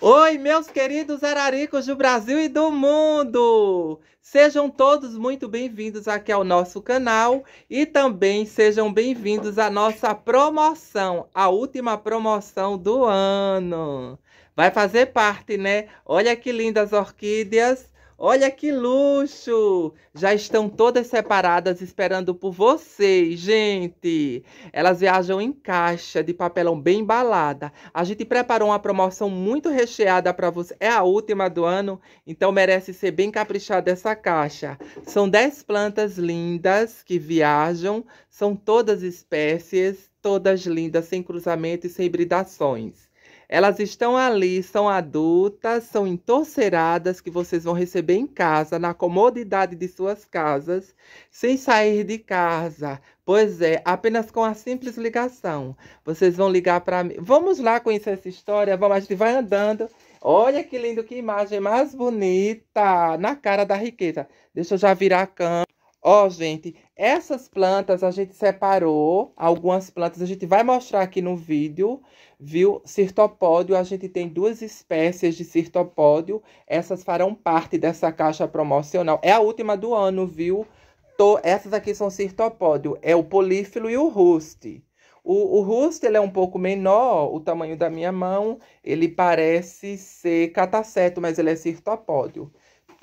Oi, meus queridos araricos do Brasil e do mundo! Sejam todos muito bem-vindos aqui ao nosso canal e também sejam bem-vindos à nossa promoção, a última promoção do ano. Vai fazer parte, né? Olha que lindas orquídeas Olha que luxo! Já estão todas separadas esperando por vocês, gente. Elas viajam em caixa de papelão bem embalada. A gente preparou uma promoção muito recheada para vocês. É a última do ano, então merece ser bem caprichada essa caixa. São 10 plantas lindas que viajam, são todas espécies, todas lindas, sem cruzamento e sem hibridações. Elas estão ali, são adultas, são entorceradas que vocês vão receber em casa, na comodidade de suas casas, sem sair de casa. Pois é, apenas com a simples ligação. Vocês vão ligar para mim. Vamos lá conhecer essa história, vamos, a gente vai andando. Olha que lindo, que imagem mais bonita na cara da riqueza. Deixa eu já virar a câmera. Ó, gente, essas plantas a gente separou, algumas plantas a gente vai mostrar aqui no vídeo, viu? Cirtopódio, a gente tem duas espécies de cirtopódio, essas farão parte dessa caixa promocional. É a última do ano, viu? Tô, essas aqui são cirtopódio, é o polífilo e o ruste. O, o ruste ele é um pouco menor, o tamanho da minha mão, ele parece ser cataceto, mas ele é cirtopódio.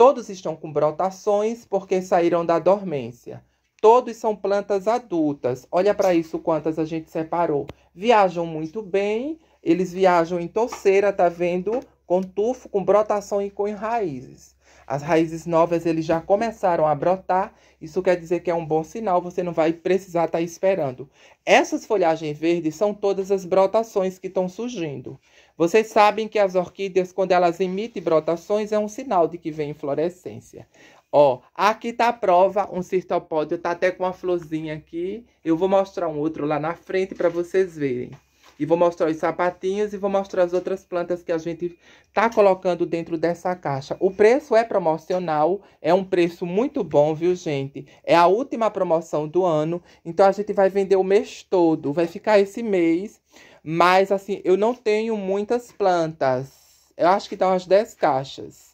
Todos estão com brotações porque saíram da dormência. Todos são plantas adultas. Olha para isso quantas a gente separou. Viajam muito bem, eles viajam em torceira, tá vendo? Com tufo, com brotação e com raízes as raízes novas eles já começaram a brotar. Isso quer dizer que é um bom sinal, você não vai precisar estar tá esperando. Essas folhagens verdes são todas as brotações que estão surgindo. Vocês sabem que as orquídeas, quando elas emitem brotações, é um sinal de que vem florescência. Ó, aqui está a prova, um cistopódio está até com uma florzinha aqui. Eu vou mostrar um outro lá na frente para vocês verem. E vou mostrar os sapatinhos e vou mostrar as outras plantas que a gente tá colocando dentro dessa caixa. O preço é promocional, é um preço muito bom, viu, gente? É a última promoção do ano, então a gente vai vender o mês todo, vai ficar esse mês. Mas, assim, eu não tenho muitas plantas, eu acho que dá umas 10 caixas.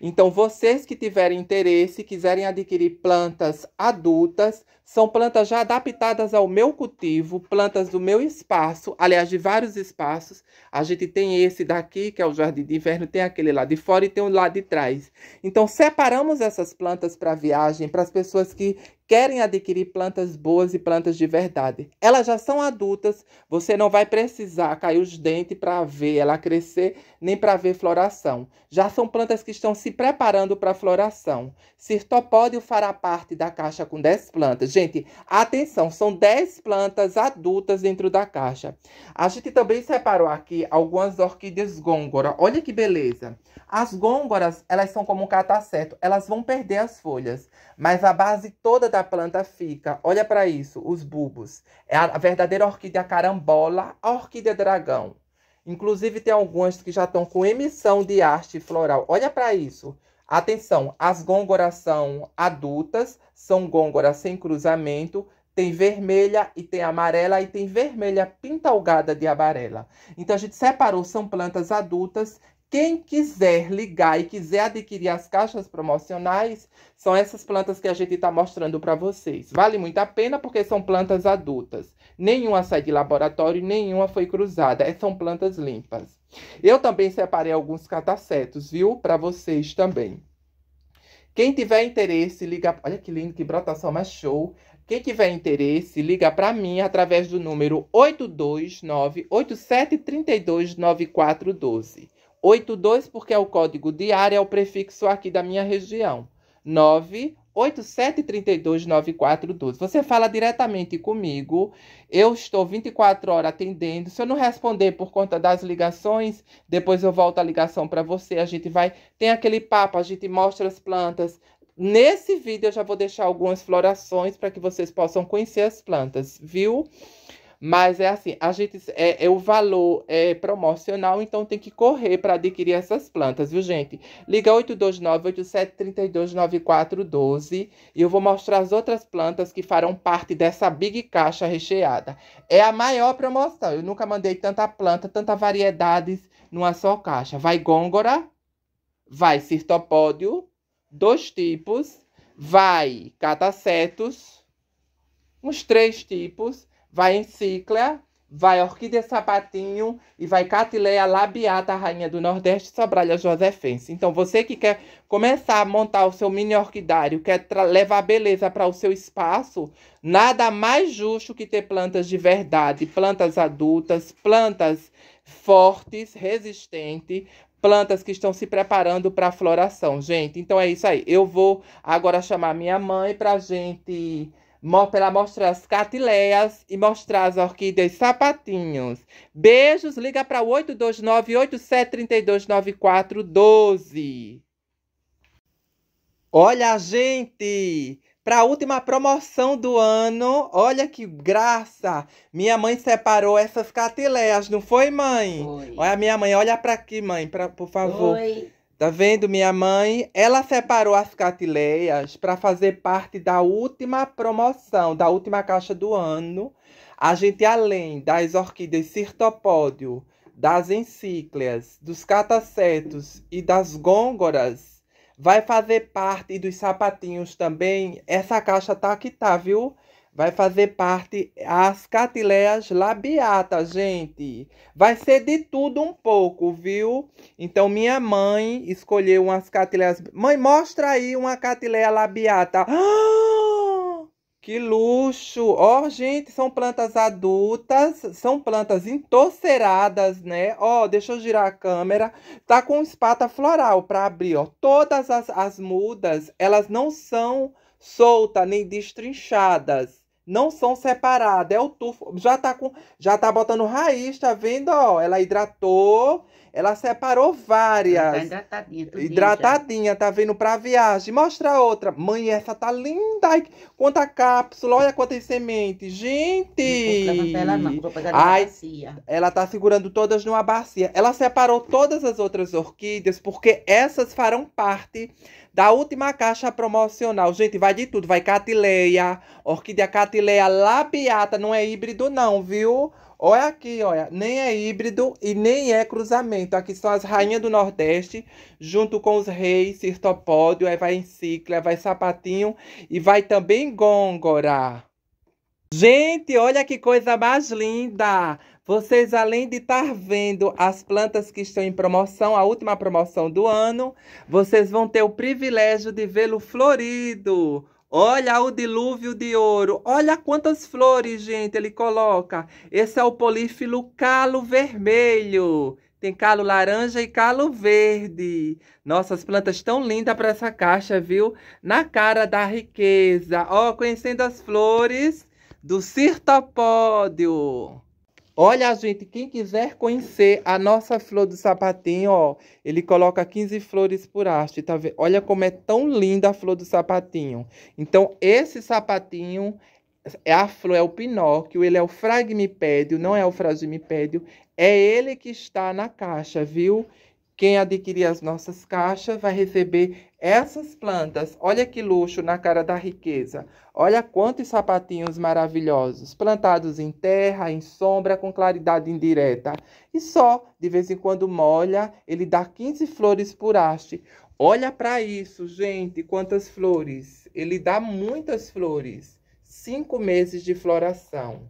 Então, vocês que tiverem interesse, quiserem adquirir plantas adultas, são plantas já adaptadas ao meu cultivo, plantas do meu espaço, aliás, de vários espaços. A gente tem esse daqui, que é o jardim de inverno, tem aquele lá de fora e tem o lá de trás. Então, separamos essas plantas para viagem, para as pessoas que querem adquirir plantas boas e plantas de verdade. Elas já são adultas, você não vai precisar cair os dentes para ver ela crescer, nem para ver floração. Já são plantas que estão se preparando para floração. Cirtopódio fará parte da caixa com 10 plantas. Gente, gente, atenção, são 10 plantas adultas dentro da caixa. A gente também separou aqui algumas orquídeas gôngora. Olha que beleza. As gôngoras, elas são como um cataceto, elas vão perder as folhas, mas a base toda da planta fica. Olha para isso, os bulbos. É a verdadeira orquídea carambola, a orquídea dragão. Inclusive, tem algumas que já estão com emissão de arte floral. Olha para isso. Atenção, as gôngoras são adultas, são gôngoras sem cruzamento, tem vermelha e tem amarela e tem vermelha pintalgada de amarela. Então a gente separou, são plantas adultas quem quiser ligar e quiser adquirir as caixas promocionais, são essas plantas que a gente está mostrando para vocês. Vale muito a pena porque são plantas adultas. Nenhuma sai de laboratório, nenhuma foi cruzada. É, são plantas limpas. Eu também separei alguns catacetos, viu? Para vocês também. Quem tiver interesse, liga. Olha que lindo, que brotação mas show. Quem tiver interesse, liga para mim através do número 829 8732 9412. 82, porque é o código de área, é o prefixo aqui da minha região. 9 87329412. Você fala diretamente comigo. Eu estou 24 horas atendendo. Se eu não responder por conta das ligações, depois eu volto a ligação para você. A gente vai. Tem aquele papo, a gente mostra as plantas. Nesse vídeo eu já vou deixar algumas florações para que vocês possam conhecer as plantas, viu? Mas é assim, a gente é, é, o valor é promocional, então tem que correr para adquirir essas plantas, viu, gente? Liga 829 8732 9412 e eu vou mostrar as outras plantas que farão parte dessa big caixa recheada. É a maior promoção. Eu nunca mandei tanta planta, tanta variedades numa só caixa. Vai gôngora, vai cirtopódio, dois tipos, vai catacetos, uns três tipos vai encíclia, vai orquídea sapatinho e vai catileia labiata, rainha do Nordeste, sobralha josefense. Então você que quer começar a montar o seu mini orquidário, quer levar beleza para o seu espaço, nada mais justo que ter plantas de verdade, plantas adultas, plantas fortes, resistentes, plantas que estão se preparando para a floração, gente. Então é isso aí. Eu vou agora chamar minha mãe para gente para mostrar as catileias e mostrar as orquídeas sapatinhos. Beijos, liga para 829-8732-9412. Olha, gente! Para a última promoção do ano, olha que graça! Minha mãe separou essas catileias, não foi, mãe? Foi. Olha, minha mãe, olha para aqui, mãe, pra, por favor. Foi. Tá vendo, minha mãe? Ela separou as catileias para fazer parte da última promoção, da última caixa do ano. A gente, além das orquídeas cirtopódio, das encíclias, dos catacetos e das gôngoras, vai fazer parte dos sapatinhos também. Essa caixa tá aqui, tá, viu? Vai fazer parte as catileias labiata, gente. Vai ser de tudo um pouco, viu? Então, minha mãe escolheu umas catileias... Mãe, mostra aí uma catileia labiata. Ah, que luxo! Ó, oh, gente, são plantas adultas, são plantas entorceradas, né? Ó, oh, deixa eu girar a câmera. Tá com espata floral para abrir, ó. Todas as, as mudas, elas não são soltas nem destrinchadas não são separadas. É o tufo. Já tá com. Já tá botando raiz, tá vendo? Ó, ela hidratou ela separou várias. tá hidratadinha, tudinho, Hidratadinha, tá vindo pra viagem. Mostra outra. Mãe, essa tá linda. Ai, quanta cápsula, olha quantas sementes. Gente! Não ela não, vou pegar Ai, bacia. Ela tá segurando todas numa bacia. Ela separou todas as outras orquídeas, porque essas farão parte da última caixa promocional. Gente, vai de tudo. Vai catileia, orquídea catileia labiata. Não é híbrido não, viu? Olha aqui, olha, nem é híbrido e nem é cruzamento. Aqui são as rainhas do Nordeste, junto com os reis, cirtopódio, aí vai encicla, vai sapatinho e vai também gôngora. Gente, olha que coisa mais linda! Vocês, além de estar tá vendo as plantas que estão em promoção, a última promoção do ano, vocês vão ter o privilégio de vê-lo florido. Olha o dilúvio de ouro. Olha quantas flores, gente, ele coloca. Esse é o polífilo calo vermelho. Tem calo laranja e calo verde. Nossas plantas tão lindas para essa caixa, viu? Na cara da riqueza. Ó, conhecendo as flores do cirtopódio. Olha, gente, quem quiser conhecer a nossa flor do sapatinho, ó, ele coloca 15 flores por haste, tá vendo? Olha como é tão linda a flor do sapatinho. Então, esse sapatinho é a flor, é o Pinóquio, ele é o fragmipédio, não é o fragmipédio, é ele que está na caixa, viu? Quem adquirir as nossas caixas vai receber essas plantas. Olha que luxo na cara da riqueza. Olha quantos sapatinhos maravilhosos, plantados em terra, em sombra, com claridade indireta. E só, de vez em quando molha, ele dá 15 flores por haste. Olha para isso, gente, quantas flores. Ele dá muitas flores. Cinco meses de floração.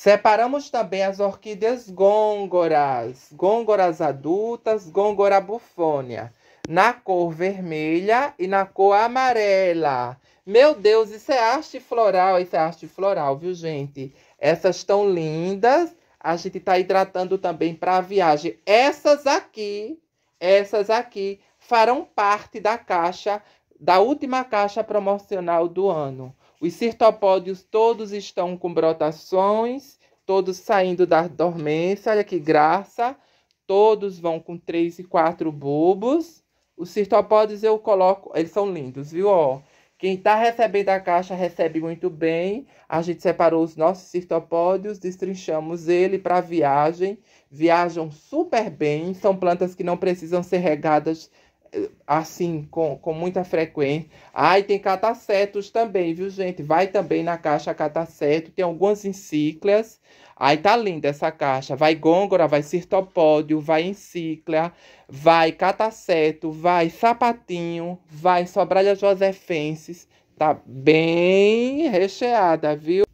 Separamos também as orquídeas gôngoras, gôngoras adultas, gôngora bufônia, na cor vermelha e na cor amarela. Meu Deus, isso é arte floral, isso é arte floral, viu, gente? Essas estão lindas. A gente está hidratando também para a viagem. Essas aqui, essas aqui farão parte da caixa, da última caixa promocional do ano. Os cirtopódios todos estão com brotações, todos saindo da dormência, olha que graça. Todos vão com três e quatro bulbos. Os cirtopódios eu coloco, eles são lindos, viu? Ó, quem está recebendo a caixa recebe muito bem. A gente separou os nossos cirtopódios, destrinchamos ele para viagem. Viajam super bem. São plantas que não precisam ser regadas assim, com, com muita frequência. ah e tem catacetos também, viu, gente? Vai também na caixa cataceto, tem algumas encíclias. Aí tá linda essa caixa. Vai gôngora, vai cirtopódio, vai encíclia, vai cataceto, vai sapatinho, vai sobralha josefenses. Tá bem recheada, viu?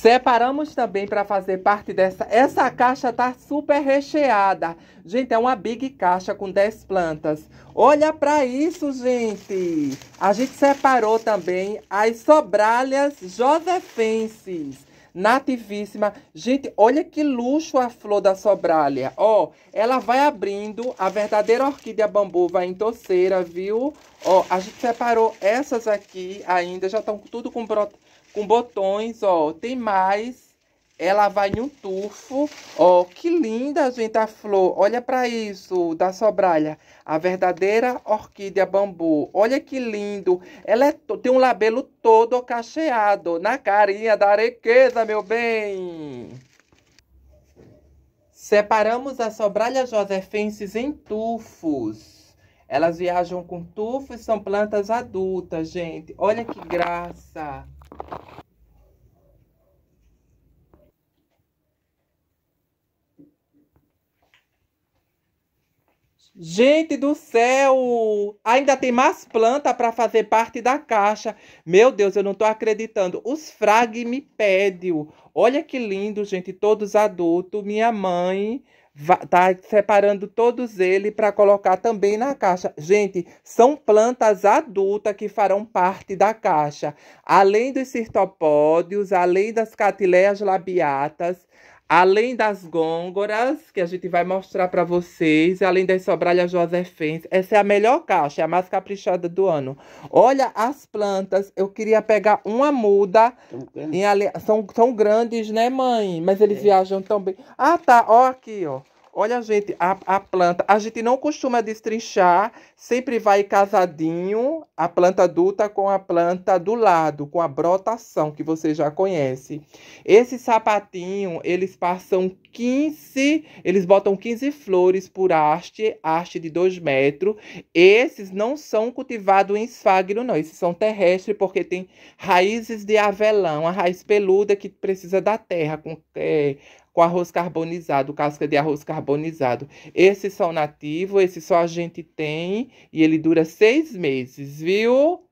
Separamos também para fazer parte dessa. Essa caixa tá super recheada. Gente, é uma big caixa com 10 plantas. Olha para isso, gente. A gente separou também as sobralhas josefenses nativíssima. Gente, olha que luxo a flor da sobralha. Ó, ela vai abrindo, a verdadeira orquídea bambu vai em torceira, viu? Ó, a gente separou essas aqui ainda, já estão tudo com broto com botões, ó. Tem mais. Ela vai em um tufo. Ó, que linda, gente, a flor. Olha para isso, da sobralha. A verdadeira orquídea bambu. Olha que lindo. Ela é tem um labelo todo cacheado. Na carinha da riqueza, meu bem. Separamos as sobralhas josefenses em tufos. Elas viajam com tufos, são plantas adultas, gente. Olha que graça! Gente do céu! Ainda tem mais planta para fazer parte da caixa. Meu Deus, eu não estou acreditando. Os fragmipédio. Olha que lindo, gente. Todos adultos. Minha mãe tá separando todos eles para colocar também na caixa. Gente, são plantas adultas que farão parte da caixa. Além dos cirtopódios, além das catileias labiatas, Além das gôngoras, que a gente vai mostrar para vocês, além das sobralhas josefenses, essa é a melhor caixa, é a mais caprichada do ano. Olha as plantas, eu queria pegar uma muda, em ale... são, são grandes, né mãe? Mas eles é. viajam tão bem. Ah tá, ó aqui, ó. Olha, gente, a, a planta, a gente não costuma destrinchar, sempre vai casadinho a planta adulta com a planta do lado, com a brotação que você já conhece. Esse sapatinho, eles passam 15, eles botam 15 flores por haste, haste de 2 metros. Esses não são cultivados em esfagno, não, esses são terrestres porque tem raízes de avelã, a raiz peluda que precisa da terra, com é, com arroz carbonizado, casca de arroz carbonizado. Esse são nativo, esse só a gente tem e ele dura seis meses, viu?